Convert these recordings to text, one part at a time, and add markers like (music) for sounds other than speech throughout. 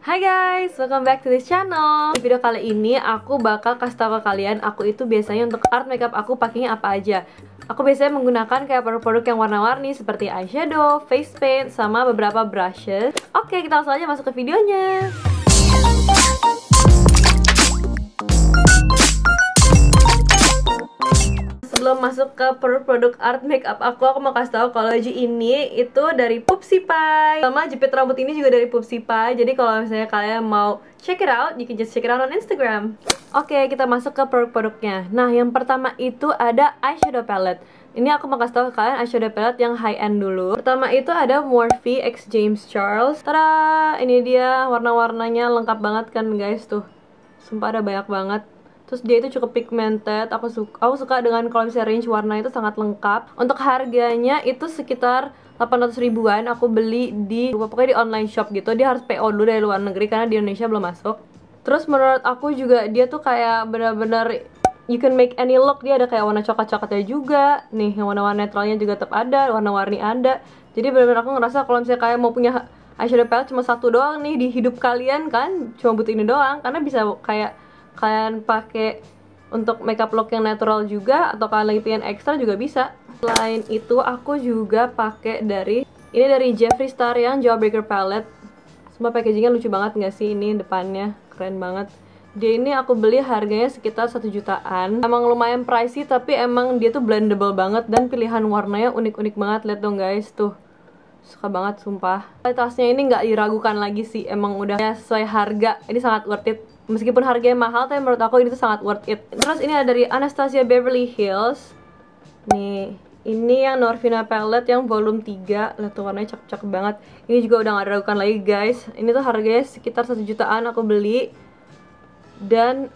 Hai guys, welcome back to this channel. Di video kali ini aku bakal kasih tahu ke kalian aku itu biasanya untuk art makeup aku pakainya apa aja. Aku biasanya menggunakan kayak produk-produk yang warna-warni seperti eyeshadow, face paint, sama beberapa brushes. Oke, kita langsung aja masuk ke videonya. sebelum masuk ke produk art makeup aku aku mau kasih tahu kalau ini itu dari Pupsi Pie sama jepit rambut ini juga dari Pupsi Pie jadi kalau misalnya kalian mau check it out you can just check it out on Instagram oke okay, kita masuk ke produk-produknya nah yang pertama itu ada eyeshadow palette ini aku mau kasih tau ke kalian eyeshadow palette yang high-end dulu Pertama itu ada Morphe X James Charles Tada! Ini dia warna-warnanya lengkap banget kan guys tuh Sumpah ada banyak banget terus dia itu cukup pigmented aku suka aku suka dengan kalau misalnya range warna itu sangat lengkap untuk harganya itu sekitar 800 ribuan aku beli di pokoknya di online shop gitu dia harus PO dulu dari luar negeri karena di Indonesia belum masuk terus menurut aku juga dia tuh kayak benar-benar you can make any look dia ada kayak warna coklat-coklatnya juga nih yang warna-warna netralnya juga tetap ada warna-warni ada jadi benar-benar aku ngerasa kalau misalnya kayak mau punya eyeshadow palette cuma satu doang nih di hidup kalian kan cuma butuh ini doang karena bisa kayak kalian pakai untuk makeup look yang natural juga atau kalian lagi pengen ekstra juga bisa selain itu aku juga pakai dari ini dari Jeffree Star yang Jawbreaker Palette semua packagingnya lucu banget nggak sih ini depannya keren banget dia ini aku beli harganya sekitar 1 jutaan Emang lumayan pricey tapi emang dia tuh blendable banget Dan pilihan warnanya unik-unik banget Lihat dong guys tuh Suka banget sumpah Kualitasnya ini nggak diragukan lagi sih Emang udah sesuai harga Ini sangat worth it meskipun harganya mahal tapi menurut aku ini tuh sangat worth it terus ini ada dari Anastasia Beverly Hills nih ini yang Norvina palette yang volume 3 lihat tuh warnanya cakep-cakep banget ini juga udah gak ragukan lagi guys ini tuh harganya sekitar 1 jutaan aku beli dan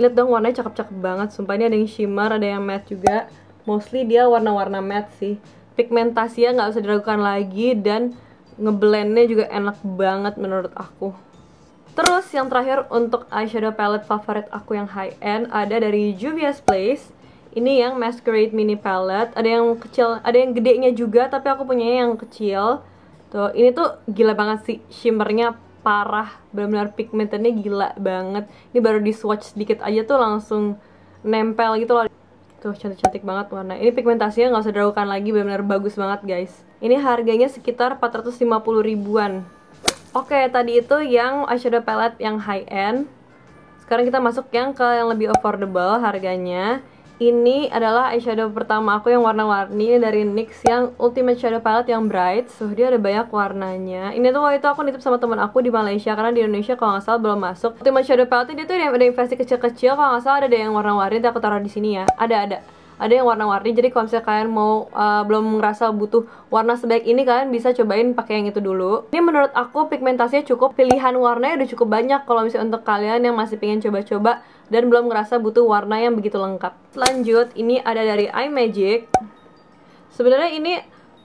lihat dong warnanya cakep-cakep banget sumpah ini ada yang shimmer ada yang matte juga mostly dia warna-warna matte sih pigmentasinya nggak usah diragukan lagi dan ngeblendnya juga enak banget menurut aku Terus yang terakhir untuk eyeshadow palette favorit aku yang high end ada dari Juvia's Place. Ini yang Masquerade Mini Palette. Ada yang kecil, ada yang gedenya juga, tapi aku punya yang kecil. Tuh, ini tuh gila banget sih shimmernya parah, benar-benar pigmentnya gila banget. Ini baru di swatch sedikit aja tuh langsung nempel gitu loh. Tuh cantik-cantik banget warna. Ini pigmentasinya nggak usah diragukan lagi, benar-benar bagus banget guys. Ini harganya sekitar 450 ribuan Oke, tadi itu yang eyeshadow palette yang high end. Sekarang kita masuk yang ke yang lebih affordable harganya. Ini adalah eyeshadow pertama aku yang warna-warni dari NYX yang Ultimate Shadow Palette yang bright. So, dia ada banyak warnanya. Ini tuh waktu itu aku nitip sama teman aku di Malaysia karena di Indonesia kalau nggak salah belum masuk. Ultimate Shadow Palette dia tuh ada investasi kecil-kecil kalau nggak salah ada yang warna-warni. Aku taruh di sini ya. Ada ada ada yang warna-warni jadi kalau misalnya kalian mau uh, belum ngerasa butuh warna sebaik ini kalian bisa cobain pakai yang itu dulu ini menurut aku pigmentasinya cukup pilihan warnanya udah cukup banyak kalau misalnya untuk kalian yang masih pengen coba-coba dan belum ngerasa butuh warna yang begitu lengkap lanjut ini ada dari Eye Magic sebenarnya ini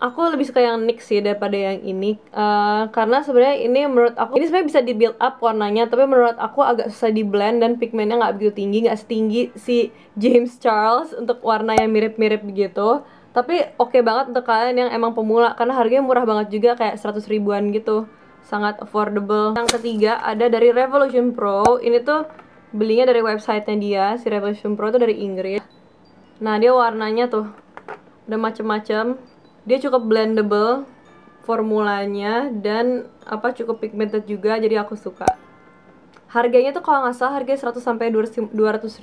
aku lebih suka yang NYX sih daripada yang ini uh, karena sebenarnya ini menurut aku ini sebenarnya bisa di build up warnanya tapi menurut aku agak susah di blend dan pigmentnya nggak begitu tinggi nggak setinggi si James Charles untuk warna yang mirip-mirip gitu tapi oke okay banget untuk kalian yang emang pemula karena harganya murah banget juga kayak 100 ribuan gitu sangat affordable yang ketiga ada dari Revolution Pro ini tuh belinya dari websitenya dia si Revolution Pro tuh dari Inggris nah dia warnanya tuh ada macem-macem dia cukup blendable formulanya dan apa cukup pigmented juga jadi aku suka harganya tuh kalau nggak salah harganya 100 sampai 200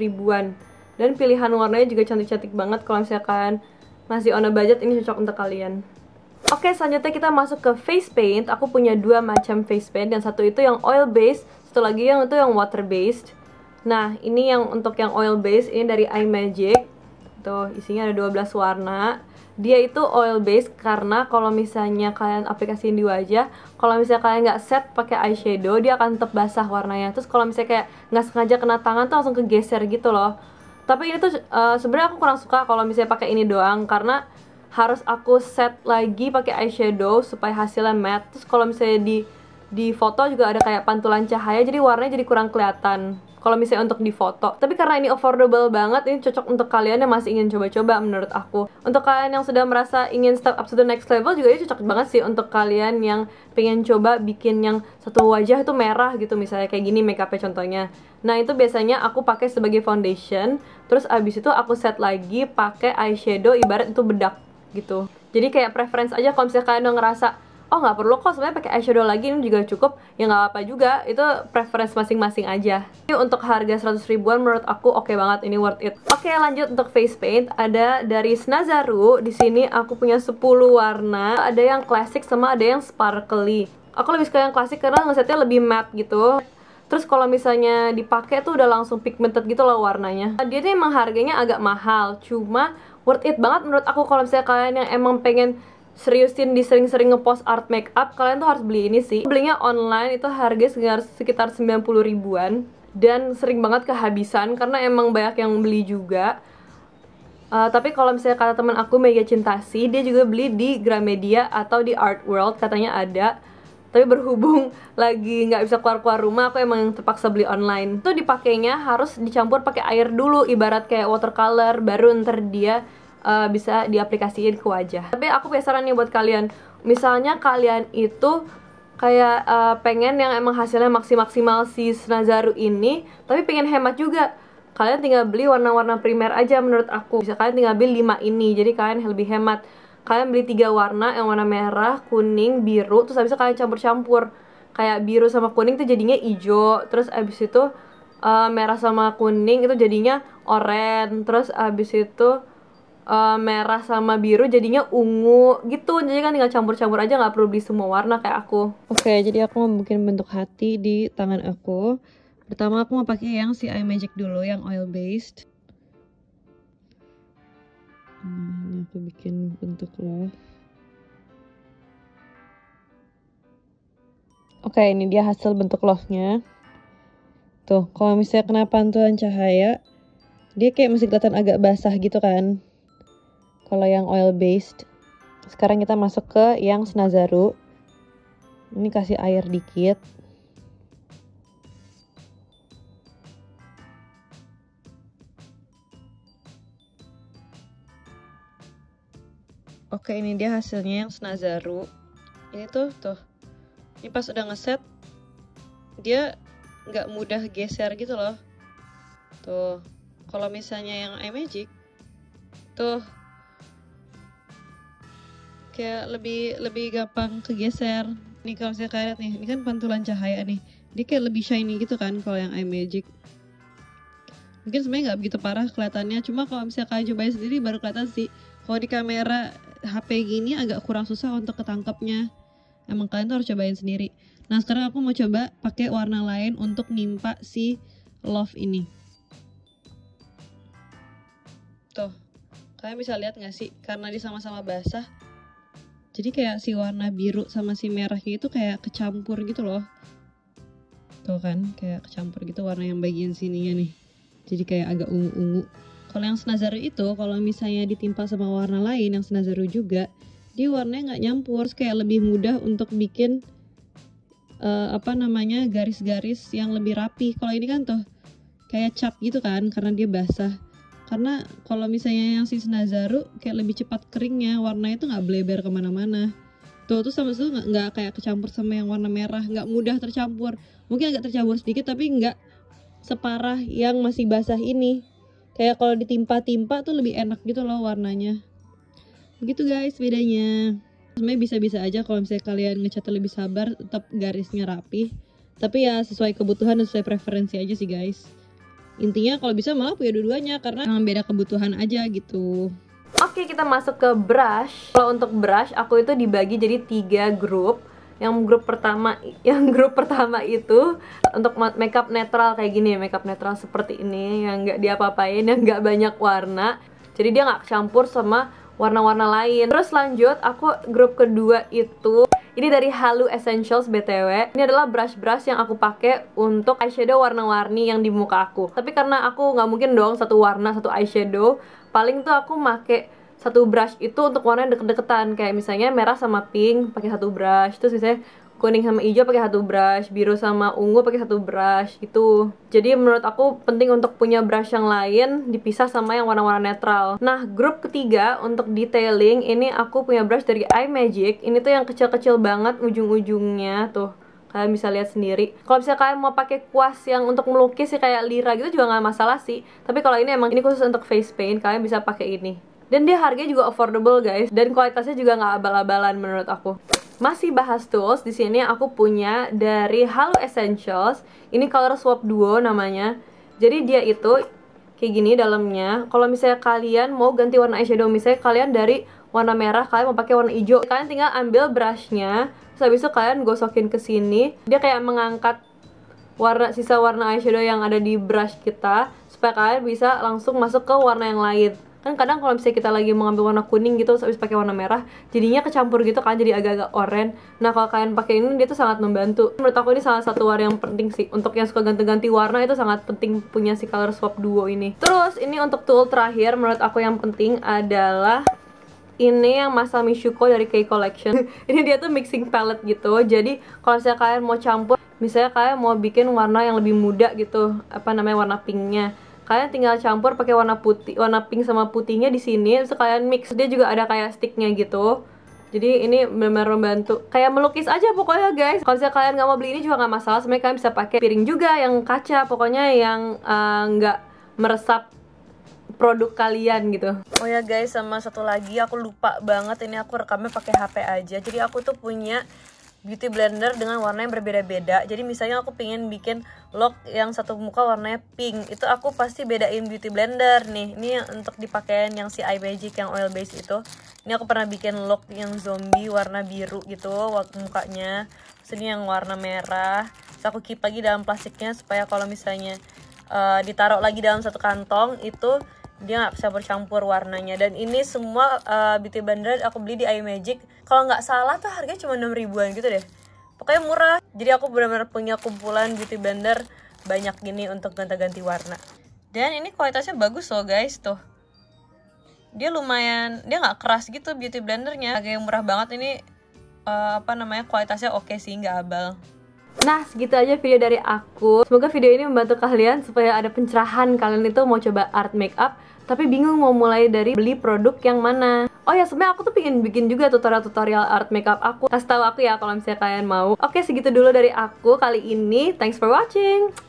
ribuan dan pilihan warnanya juga cantik-cantik banget kalau misalkan masih on a budget ini cocok untuk kalian Oke selanjutnya kita masuk ke face paint Aku punya dua macam face paint Yang satu itu yang oil based Satu lagi yang itu yang water based Nah ini yang untuk yang oil based Ini dari iMagic gitu isinya ada 12 warna dia itu oil based karena kalau misalnya kalian aplikasiin di wajah kalau misalnya kalian nggak set pakai eyeshadow dia akan tetap basah warnanya terus kalau misalnya kayak nggak sengaja kena tangan tuh langsung kegeser gitu loh tapi ini tuh uh, sebenarnya aku kurang suka kalau misalnya pakai ini doang karena harus aku set lagi pakai eyeshadow supaya hasilnya matte terus kalau misalnya di di foto juga ada kayak pantulan cahaya jadi warnanya jadi kurang kelihatan kalau misalnya untuk di foto tapi karena ini affordable banget ini cocok untuk kalian yang masih ingin coba-coba menurut aku untuk kalian yang sudah merasa ingin step up to the next level juga ini cocok banget sih untuk kalian yang pengen coba bikin yang satu wajah itu merah gitu misalnya kayak gini makeupnya contohnya nah itu biasanya aku pakai sebagai foundation terus abis itu aku set lagi pakai eyeshadow ibarat itu bedak gitu jadi kayak preference aja kalau misalnya kalian udah ngerasa oh nggak perlu kok sebenarnya pakai eyeshadow lagi ini juga cukup ya nggak apa-apa juga itu preference masing-masing aja ini untuk harga 100 ribuan menurut aku oke okay banget ini worth it oke okay, lanjut untuk face paint ada dari Snazaru di sini aku punya 10 warna ada yang classic sama ada yang sparkly aku lebih suka yang klasik karena ngesetnya lebih matte gitu Terus kalau misalnya dipakai tuh udah langsung pigmented gitu loh warnanya. Dia tuh emang harganya agak mahal, cuma worth it banget menurut aku kalau misalnya kalian yang emang pengen seriusin di sering-sering ngepost art makeup, kalian tuh harus beli ini sih belinya online itu harga sekitar 90 ribuan dan sering banget kehabisan karena emang banyak yang beli juga Uh, tapi kalau misalnya kata teman aku Mega Cintasi, dia juga beli di Gramedia atau di Art World katanya ada. Tapi berhubung (laughs) lagi nggak bisa keluar-keluar rumah, aku emang yang terpaksa beli online. Itu dipakainya harus dicampur pakai air dulu, ibarat kayak watercolor, baru ntar dia uh, bisa diaplikasikan ke wajah. Tapi aku penasaran nih buat kalian. Misalnya kalian itu kayak uh, pengen yang emang hasilnya maksimal-maksimal si Snazaru ini, tapi pengen hemat juga. Kalian tinggal beli warna-warna primer aja menurut aku. Bisa kalian tinggal beli 5 ini, jadi kalian lebih hemat. Kalian beli tiga warna, yang warna merah, kuning, biru, terus habis itu kalian campur-campur. Kayak biru sama kuning itu jadinya hijau, terus habis itu uh, merah sama kuning itu jadinya oranye, terus habis itu uh, merah sama biru jadinya ungu gitu jadi kan tinggal campur-campur aja nggak perlu beli semua warna kayak aku oke okay, jadi aku mau bikin bentuk hati di tangan aku pertama aku mau pakai yang si eye magic dulu yang oil based nah hmm, ini aku bikin bentuk love Oke, okay, ini dia hasil bentuk love-nya. Tuh, kalau misalnya kena pantulan cahaya, dia kayak masih kelihatan agak basah gitu kan kalau yang oil based sekarang kita masuk ke yang senazaru ini kasih air dikit Oke ini dia hasilnya yang senazaru ini tuh tuh ini pas udah ngeset dia nggak mudah geser gitu loh tuh kalau misalnya yang iMagic tuh kayak lebih lebih gampang kegeser nih kalau saya kayak nih ini kan pantulan cahaya nih dia kayak lebih shiny gitu kan kalau yang eye magic mungkin sebenarnya nggak begitu parah kelihatannya cuma kalau misalnya kalian cobain sendiri baru kelihatan sih kalau di kamera HP gini agak kurang susah untuk ketangkepnya. emang kalian tuh harus cobain sendiri nah sekarang aku mau coba pakai warna lain untuk nimpa si love ini tuh kalian bisa lihat nggak sih karena dia sama-sama basah jadi kayak si warna biru sama si merahnya itu kayak kecampur gitu loh tuh kan kayak kecampur gitu warna yang bagian sininya nih jadi kayak agak ungu-ungu kalau yang senazaru itu kalau misalnya ditimpa sama warna lain yang senazaru juga dia warnanya nggak nyampur kayak lebih mudah untuk bikin uh, apa namanya garis-garis yang lebih rapi kalau ini kan tuh kayak cap gitu kan karena dia basah karena kalau misalnya yang si Nazaru kayak lebih cepat keringnya warnanya itu nggak bleber kemana-mana tuh tuh sama tuh nggak kayak kecampur sama yang warna merah nggak mudah tercampur mungkin agak tercampur sedikit tapi nggak separah yang masih basah ini kayak kalau ditimpa-timpa tuh lebih enak gitu loh warnanya begitu guys bedanya sebenarnya bisa-bisa aja kalau misalnya kalian ngecat lebih sabar tetap garisnya rapi tapi ya sesuai kebutuhan dan sesuai preferensi aja sih guys intinya kalau bisa malah punya dua-duanya karena emang beda kebutuhan aja gitu Oke kita masuk ke brush Kalau untuk brush aku itu dibagi jadi tiga grup yang grup pertama (laughs) yang grup pertama itu untuk makeup netral kayak gini makeup netral seperti ini yang nggak diapa-apain yang nggak banyak warna jadi dia nggak campur sama warna-warna lain terus lanjut aku grup kedua itu ini dari Halu Essentials BTW. Ini adalah brush-brush yang aku pakai untuk eyeshadow warna-warni yang di muka aku. Tapi karena aku nggak mungkin dong satu warna satu eyeshadow, paling tuh aku make satu brush itu untuk warna yang deket-deketan kayak misalnya merah sama pink pakai satu brush terus misalnya kuning sama hijau pakai satu brush, biru sama ungu pakai satu brush gitu. Jadi menurut aku penting untuk punya brush yang lain dipisah sama yang warna-warna netral. Nah, grup ketiga untuk detailing ini aku punya brush dari Eye Magic. Ini tuh yang kecil-kecil banget ujung-ujungnya tuh kalian bisa lihat sendiri kalau misalnya kalian mau pakai kuas yang untuk melukis sih kayak lira gitu juga nggak masalah sih tapi kalau ini emang ini khusus untuk face paint kalian bisa pakai ini dan dia harganya juga affordable guys dan kualitasnya juga nggak abal-abalan menurut aku masih bahas tools di sini aku punya dari Halo Essentials ini color swap duo namanya jadi dia itu kayak gini dalamnya kalau misalnya kalian mau ganti warna eyeshadow misalnya kalian dari warna merah kalian mau pakai warna hijau kalian tinggal ambil brushnya terus habis itu kalian gosokin ke sini dia kayak mengangkat warna sisa warna eyeshadow yang ada di brush kita supaya kalian bisa langsung masuk ke warna yang lain kan kadang kalau misalnya kita lagi mengambil warna kuning gitu terus habis pakai warna merah jadinya kecampur gitu kan jadi agak-agak oranye nah kalau kalian pakai ini dia tuh sangat membantu menurut aku ini salah satu warna yang penting sih untuk yang suka ganti-ganti warna itu sangat penting punya si color swap duo ini terus ini untuk tool terakhir menurut aku yang penting adalah ini yang Masami Shuko dari K Collection (laughs) ini dia tuh mixing palette gitu jadi kalau misalnya kalian mau campur misalnya kalian mau bikin warna yang lebih muda gitu apa namanya warna pinknya kalian tinggal campur pakai warna putih warna pink sama putihnya di sini terus kalian mix dia juga ada kayak sticknya gitu jadi ini benar-benar membantu kayak melukis aja pokoknya guys kalau misalnya kalian nggak mau beli ini juga nggak masalah sebenarnya kalian bisa pakai piring juga yang kaca pokoknya yang eh, nggak uh, meresap produk kalian gitu. Oh ya guys, sama satu lagi aku lupa banget ini aku rekamnya pakai HP aja. Jadi aku tuh punya beauty blender dengan warna yang berbeda-beda jadi misalnya aku pengen bikin look yang satu muka warnanya pink itu aku pasti bedain beauty blender nih ini untuk dipakaian yang si eye magic yang oil base itu ini aku pernah bikin look yang zombie warna biru gitu mukanya terus ini yang warna merah terus aku keep lagi dalam plastiknya supaya kalau misalnya uh, ditaruh lagi dalam satu kantong itu dia nggak bisa bercampur warnanya dan ini semua uh, beauty blender aku beli di iMagic kalau nggak salah tuh harganya cuma enam ribuan gitu deh pokoknya murah jadi aku benar-benar punya kumpulan beauty blender banyak gini untuk ganti-ganti warna dan ini kualitasnya bagus loh guys tuh dia lumayan dia nggak keras gitu beauty blendernya agak yang murah banget ini uh, apa namanya kualitasnya oke okay sih nggak abal Nah, segitu aja video dari aku. Semoga video ini membantu kalian supaya ada pencerahan kalian itu mau coba art makeup tapi bingung mau mulai dari beli produk yang mana. Oh ya, sebenarnya aku tuh pengen bikin juga tutorial-tutorial art makeup aku. Kasih tahu aku ya kalau misalnya kalian mau. Oke, segitu dulu dari aku kali ini. Thanks for watching.